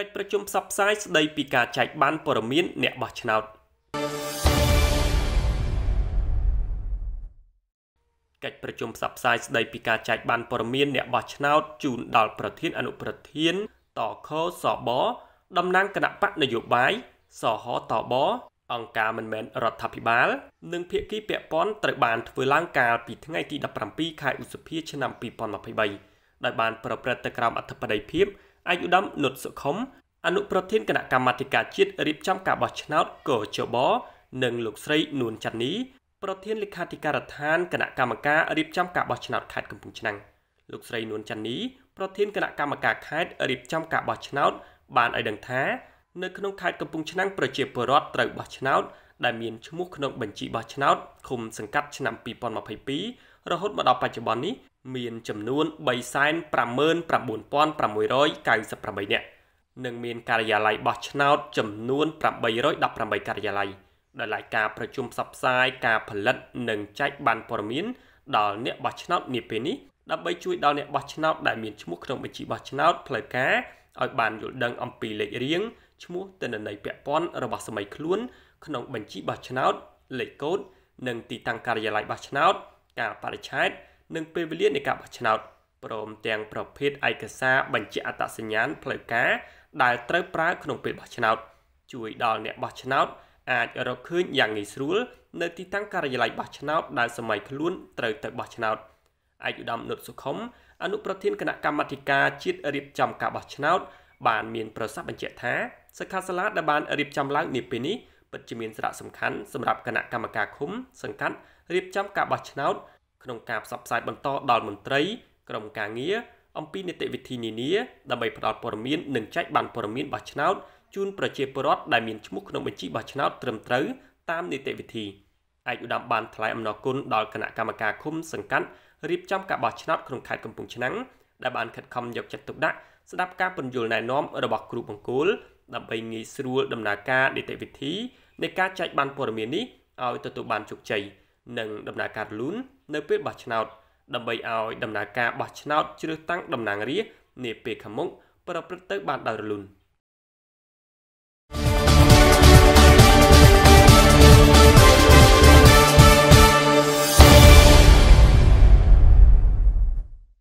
កិច្ចប្រជុំផ្សព្វផ្សាយស្ដីពីការចែកបានព័ត៌មានអ្នកបោះឆ្នោតកិច្ចប្រជុំផ្សព្វផ្សាយស្ដីពីការចែកបានព័ត៌មានអ្នកបោះឆ្នោតជូនដល់ប្រធានអនុប្រធាន តខសបតំណាងគណៈបកនយោបាយសហតបអង្គការមិនមែនរដ្ឋាភិបាលនិងភាគីពាក់ព័ន្ធត្រូវបានធ្វើឡើងកាលពីថ្ងៃទី17ខែឧសភាឆ្នាំ2023ដោយបានប្រព្រឹត្តទៅក្រោមអធិបតីភាពឯកឧត្តមនុតសុខុមអនុប្រធានគណៈកម្មាធិការជាតិរៀបចំការបោះឆ្នោតកោជបនិងលោកស្រីនួនច័ន្ទនីប្រធានលេខាធិការដ្ឋានគណៈកម្មការរៀបចំការបោះឆ្នោតខេត្តកំពង់ឆ្នាំងលោកស្រីនួនច័ន្ទនីប្រធានគណៈកម្មការខេត្តរៀបចំការបោះឆ្នោតបានឲ្យដឹងថានៅក្នុងខេត្តកំពង់ឆ្នាំងប្រជាពលរដ្ឋត្រូវបោះឆ្នោតដែលមានឈ្មោះក្នុងបញ្ជីបោះឆ្នោតឃុំសង្កាត់ឆ្នាំ2022រហូតមកដល់បច្ចុប្បន្ននេះមានចំនួន359,698នាក់និងមានការិយាល័យបោះឆ្នោតចំនួន818ការិយាល័យដែលឡាយការប្រជុំផ្សព្វផ្សាយការផលិត និងចែកបានព័ត៌មានដល់អ្នកបោះឆ្នោតនាពេលនេះដើម្បីជួយដល់អ្នកបោះឆ្នោតដែលមានឈ្មោះក្នុងបញ្ជីបោះឆ្នោតផ្លូវការឲ្យបានយល់ដឹងអំពីលេខរៀងឈ្មោះទិន្នន័យពាក់ព័ន្ធរបស់សមីខ្លួនក្នុងបញ្ជីបោះឆ្នោតលេខកូដនិងទីតាំងការិយាល័យបោះឆ្នោតការបរិច្ឆេទនិងពេលវេលានៃការបោះឆ្នោតព្រមទាំង ប្រភេទឯកសារបញ្ជាអត្តសញ្ញាណផ្លូវការដែលត្រូវប្រើក្នុងពេលបោះឆ្នោតជួយដល់អ្នកបោះឆ្នោតអាចរកឃើញយ៉ាងងាយស្រួលនៅទីតាំងការិយាល័យបោះឆ្នោតដែលសម័យខ្លួនត្រូវទៅបោះឆ្នោតឯកឧត្តមនុតសុខុមអនុប្រធានគណៈកម្មាធិការជាតិរៀបចំការបោះឆ្នោត បានមានប្រសាសន៍បញ្ជាក់ថាសិក្ខាសាលាដែលបានរៀបចំឡើងនាពេលនេះពិតជាមានសារៈសំខាន់សម្រាប់គណៈកម្មការឃុំសង្កាត់រៀបចំការបោះឆ្នោតក្នុងការផ្សព្វផ្សាយបន្តដល់មន្ត្រីក្រុមការងារអំពីនីតិវិធីនានាដើម្បីផ្តល់ព័ត៌មាននិងចែកបានព័ត៌មានបោះឆ្នោតជូនប្រជាពលរដ្ឋដែលមានឈ្មោះក្នុងបញ្ជីបោះឆ្នោតត្រឹមត្រូវតាមនីតិវិធីឯកឧត្តមបានថ្លែងអំណរគុណដល់គណៈកម្មការឃុំសង្កាត់រៀបចំការបោះឆ្នោតក្នុងខេត្តកំពង់ឆ្នាំងដែលបានខិតខំយកចិត្តទុកដាក់ស្ដាប់ការពន្យល់ណែនាំរបស់គ្រូបង្គោលដើម្បីងាយស្រួលដំណើរការនីតិវិធីនៃការចែកបានព័ត៌មាននេះឲ្យទទួលបានជោគជ័យនិងដំណើរការលូននៅពេលបោះឆ្នោតដើម្បីឲ្យដំណើរការបោះឆ្នោតជ្រើសតាំងតំណាងរាស្ត្រនាពេលខាងមុខប្រព្រឹត្តទៅបានដោយរលូន។